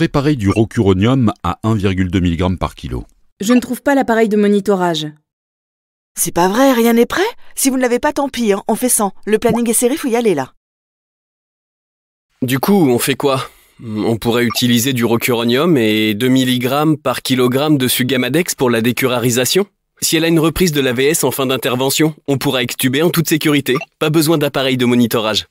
Préparez du rocuronium à 1,2 mg par kilo. Je ne trouve pas l'appareil de monitorage. C'est pas vrai, rien n'est prêt Si vous ne l'avez pas, tant pis, hein, on fait 100. Le planning est serré, faut y aller là. Du coup, on fait quoi On pourrait utiliser du rocuronium et 2 mg par kilogramme de sugamadex pour la décurarisation Si elle a une reprise de l'AVS en fin d'intervention, on pourra extuber en toute sécurité. Pas besoin d'appareil de monitorage.